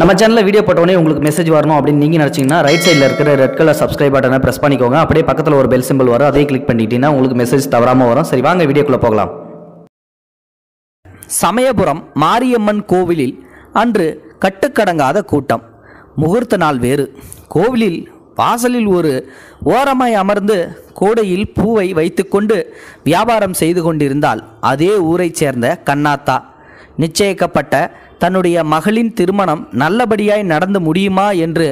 நம்ம சேனலில் வீடியோ போட்டோடனே உங்களுக்கு மெசேஜ் வரணும் அப்படின்னு நீங்கள் நினச்சிங்கன்னா ரைட் சைடில் இருக்கிற ரெட் கலர் சப்ஸ்கிரைப் பட்டனை ப்ரெஸ் பண்ணிக்கோங்க அப்படியே பக்கத்தில் ஒரு பெல் சிம்பிள் வரும் அதே கிளிக் பண்ணிட்டீங்கன்னா உங்களுக்கு மெசேஜ் தவறாமல் வரும் சரி வாங்க வீடியோக்குள்ளே போகலாம் சமயபுரம் மாரியம்மன் கோவிலில் அன்று கட்டுக்கடங்காத கூட்டம் முகூர்த்த நாள் வேறு கோவிலில் வாசலில் ஒரு ஓரமாய் அமர்ந்து கோடையில் பூவை வைத்துக்கொண்டு வியாபாரம் செய்து கொண்டிருந்தால் அதே ஊரைச் சேர்ந்த கண்ணாத்தா நிச்சயிக்கப்பட்ட தன்னுடைய மகளின் திருமணம் நல்லபடியாய் நடந்து முடியுமா என்று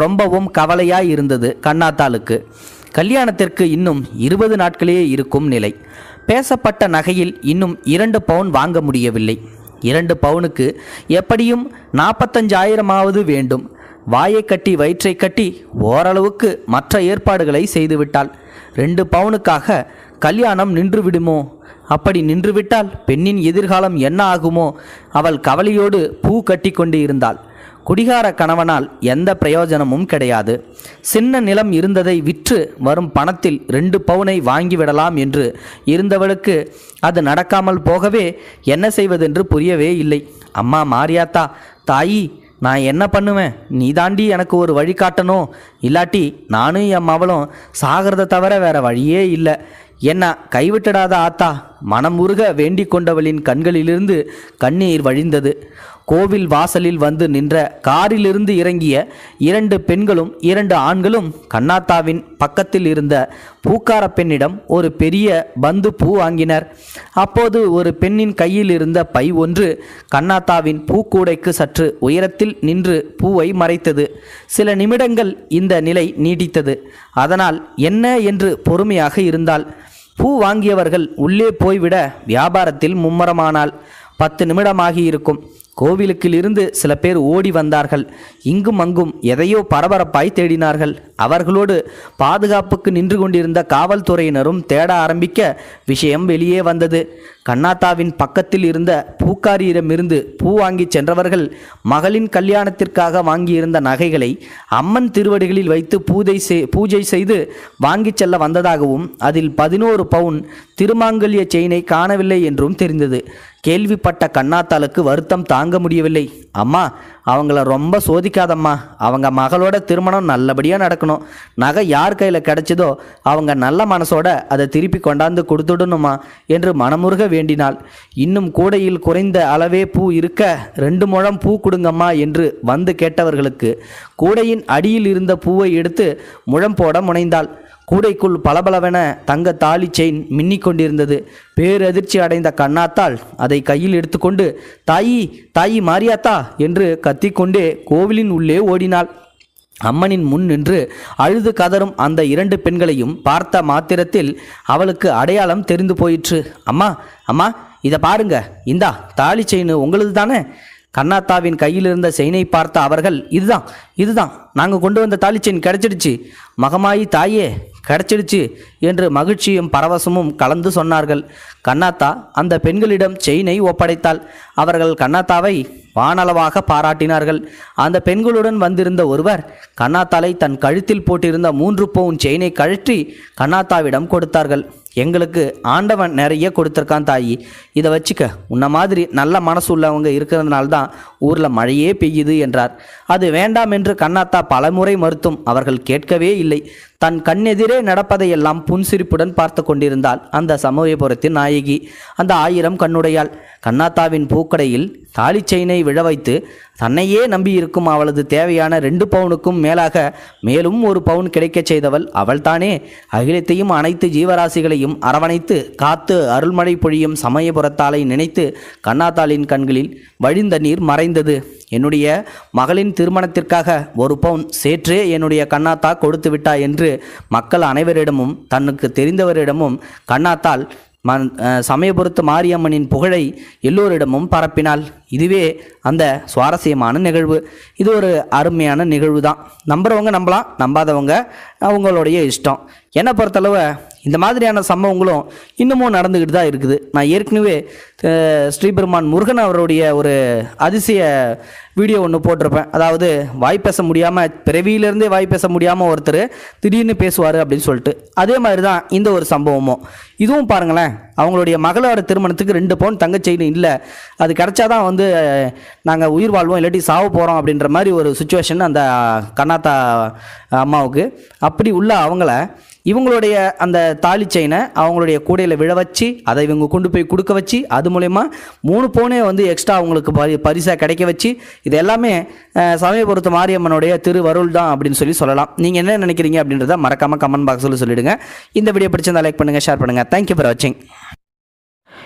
ரொம்பவும் கவலையாய் இருந்தது கண்ணாத்தாளுக்கு கல்யாணத்திற்கு இன்னும் இருபது நாட்களே இருக்கும் நிலை பேசப்பட்ட நகையில் இன்னும் இரண்டு பவுன் வாங்க முடியவில்லை இரண்டு பவுனுக்கு எப்படியும் நாற்பத்தஞ்சாயிரமாவது வேண்டும் வாயை கட்டி வயிற்றை கட்டி ஓரளவுக்கு மற்ற ஏற்பாடுகளை செய்துவிட்டாள் ரெண்டு பவுனுக்காக கல்யாணம் நின்று விடுமோ அப்படி நின்றுவிட்டால் பெண்ணின் எதிர்காலம் என்ன ஆகுமோ அவள் கவலையோடு பூ கட்டி கொண்டு இருந்தாள் குடிகார கணவனால் எந்த பிரயோஜனமும் கிடையாது சின்ன நிலம் இருந்ததை விற்று வரும் பணத்தில் ரெண்டு பவுனை வாங்கிவிடலாம் என்று இருந்தவளுக்கு அது நடக்காமல் போகவே என்ன செய்வதென்று புரியவே இல்லை அம்மா மாரியாத்தா தாயி நான் என்ன பண்ணுவேன் நீ தாண்டி எனக்கு ஒரு வழி காட்டணும் இல்லாட்டி நானும் என் மவளும் சாகிறத தவிர வேற வழியே இல்லை என்ன கைவிட்டுடாத ஆத்தா மனமுருக வேண்டிக் கொண்டவளின் கண்களிலிருந்து கண்ணீர் வழிந்தது கோவில் வாசலில் வந்து நின்ற காரிலிருந்து இறங்கிய இரண்டு பெண்களும் இரண்டு ஆண்களும் கண்ணாத்தாவின் பக்கத்தில் இருந்த பூக்கார பெண்ணிடம் ஒரு பெரிய பந்து பூ வாங்கினர் அப்போது ஒரு பெண்ணின் கையில் இருந்த பை ஒன்று கண்ணாத்தாவின் பூக்கூடைக்கு சற்று உயரத்தில் நின்று பூவை மறைத்தது சில நிமிடங்கள் இந்த நிலை நீடித்தது அதனால் என்ன என்று பொறுமையாக இருந்தாள் பூ வாங்கியவர்கள் உள்ளே போய்விட வியாபாரத்தில் மும்மரமானால் பத்து நிமிடமாகியிருக்கும் கோவிலுக்கில் இருந்து சில பேர் ஓடி வந்தார்கள் இங்கும் அங்கும் எதையோ பரபரப்பாய் தேடினார்கள் அவர்களோடு பாதுகாப்புக்கு நின்று கொண்டிருந்த காவல்துறையினரும் தேட ஆரம்பிக்க விஷயம் வெளியே வந்தது கண்ணாத்தாவின் பக்கத்தில் இருந்த பூக்காரியிடமிருந்து பூ வாங்கி சென்றவர்கள் மகளின் கல்யாணத்திற்காக வாங்கியிருந்த நகைகளை அம்மன் திருவடிகளில் வைத்து பூஜை பூஜை செய்து வாங்கி செல்ல வந்ததாகவும் அதில் பதினோரு பவுன் திருமாங்கல்ய செயினை காணவில்லை என்றும் தெரிந்தது கேள்விப்பட்ட கண்ணாத்தாளுக்கு வருத்தம் தாங்க முடியவில்லை அம்மா அவங்கள ரொம்ப சோதிக்காதம்மா அவங்க மகளோட திருமணம் நல்லபடியாக நடக்கணும் நகை யார் கையில் கிடைச்சதோ அவங்க நல்ல மனசோட அதை திருப்பி கொண்டாந்து கொடுத்துடணுமா என்று மனமுருக வேண்டினாள் இன்னும் கூடையில் குறைந்த அளவே பூ இருக்க ரெண்டு முழம் பூ கொடுங்கம்மா என்று வந்து கேட்டவர்களுக்கு கூடையின் அடியில் இருந்த பூவை எடுத்து முழம் போட முனைந்தாள் கூடைக்குள் பளபளவென தங்க தாலி செயின் மின்னிக் கொண்டிருந்தது பேரதிர்ச்சி அடைந்த கண்ணாத்தால் அதை கையில் எடுத்துக்கொண்டு தாயி தாயி மாரியாத்தா என்று கத்திக்கொண்டே கோவிலின் உள்ளே ஓடினாள் அம்மனின் முன் நின்று அழுது கதறும் அந்த இரண்டு பெண்களையும் பார்த்த மாத்திரத்தில் அவளுக்கு அடையாளம் தெரிந்து போயிற்று அம்மா அம்மா இதை பாருங்க இந்தா தாலி செயின் உங்களது தானே கண்ணாத்தாவின் கையில் இருந்த செயினை பார்த்த அவர்கள் இதுதான் இதுதான் நாங்கள் கொண்டு வந்த தாலிச்சின் கிடைச்சிடுச்சு மகமாயி தாயே கிடைச்சிடுச்சு என்று மகிழ்ச்சியும் பரவசமும் கலந்து சொன்னார்கள் கண்ணாத்தா அந்த பெண்களிடம் செயினை ஒப்படைத்தாள் அவர்கள் கண்ணாத்தாவை வானளவாக பாராட்டினார்கள் அந்த பெண்களுடன் வந்திருந்த ஒருவர் கண்ணாத்தாலை தன் கழுத்தில் போட்டிருந்த மூன்று பவுன் செயினை கழற்றி கண்ணாத்தாவிடம் கொடுத்தார்கள் எங்களுக்கு ஆண்டவன் நிறைய கொடுத்துருக்கான் தாயி இதை வச்சுக்க உன்ன மாதிரி நல்ல மனசு உள்ளவங்க இருக்கிறதுனால தான் ஊரில் மழையே பெய்யுது என்றார் அது வேண்டாம் என்று என்று கண்ணாத்தா பலமுறை மறுத்தும் அவர்கள் கேட்கவே இல்லை தன் கண்ணெதிரே நடப்பதையெல்லாம் புன்சிரிப்புடன் பார்த்து கொண்டிருந்தாள் அந்த சமயபுரத்தின் நாயகி அந்த ஆயிரம் கண்ணுடையாள் கண்ணாத்தாவின் பூக்கடையில் தாலி செயினை விழ வைத்து தன்னையே நம்பியிருக்கும் அவளது தேவையான ரெண்டு பவுனுக்கும் மேலாக மேலும் ஒரு பவுன் கிடைக்கச் செய்தவள் அவள்தானே அகிலத்தையும் அனைத்து ஜீவராசிகளையும் அரவணைத்து காத்து அருள்மழை பொழியும் சமயபுரத்தாலை நினைத்து கண்ணாத்தாளின் கண்களில் வழிந்த நீர் மறைந்தது என்னுடைய மகளின் திருமணத்திற்காக ஒரு பவுன் சேற்றே என்னுடைய கண்ணாத்தா கொடுத்து விட்டா என்று என்று மக்கள் அனைவரிடமும் தனக்கு தெரிந்தவரிடமும் கண்ணாத்தால் மண் சமயபுரத்து மாரியம்மனின் புகழை எல்லோரிடமும் பரப்பினாள் இதுவே அந்த சுவாரஸ்யமான நிகழ்வு இது ஒரு அருமையான நிகழ்வு தான் நம்புகிறவங்க நம்பலாம் நம்பாதவங்க அவங்களுடைய இஷ்டம் என்னை பொறுத்தளவு இந்த மாதிரியான சம்பவங்களும் இன்னமும் நடந்துக்கிட்டு தான் இருக்குது நான் ஏற்கனவே ஸ்ரீபெருமான் முருகன் அவருடைய ஒரு அதிசய வீடியோ ஒன்று போட்டிருப்பேன் அதாவது வாய் பேச முடியாமல் பிறவியிலேருந்தே வாய் பேச முடியாமல் ஒருத்தர் திடீர்னு பேசுவார் அப்படின்னு சொல்லிட்டு அதே மாதிரி தான் இந்த ஒரு சம்பவமும் இதுவும் பாருங்களேன் அவங்களுடைய மகளோட திருமணத்துக்கு ரெண்டு பவுன் தங்கச்செயின் இல்லை அது கிடச்சாதான் வந்து வந்து நாங்கள் உயிர் வாழ்வோம் இல்லாட்டி சாவு போகிறோம் அப்படின்ற மாதிரி ஒரு சுச்சுவேஷன் அந்த கண்ணாத்தா அம்மாவுக்கு அப்படி உள்ள அவங்கள இவங்களுடைய அந்த தாலி செயினை அவங்களுடைய கூடையில் விழ வச்சு அதை இவங்க கொண்டு போய் கொடுக்க வச்சு அது மூலயமா மூணு பவுனே வந்து எக்ஸ்ட்ரா அவங்களுக்கு பரி பரிசாக கிடைக்க வச்சு இது எல்லாமே சமயபுரத்து மாரியம்மனுடைய திருவருள் தான் அப்படின்னு சொல்லி சொல்லலாம் நீங்கள் என்ன நினைக்கிறீங்க அப்படின்றத மறக்காமல் கமெண்ட் பாக்ஸில் சொல்லிவிடுங்க இந்த வீடியோ பிடிச்சிருந்தால் லைக் பண்ணுங்கள் ஷேர் பண்ணுங்கள் தேங்க்யூ ஃபார் வாட்சிங்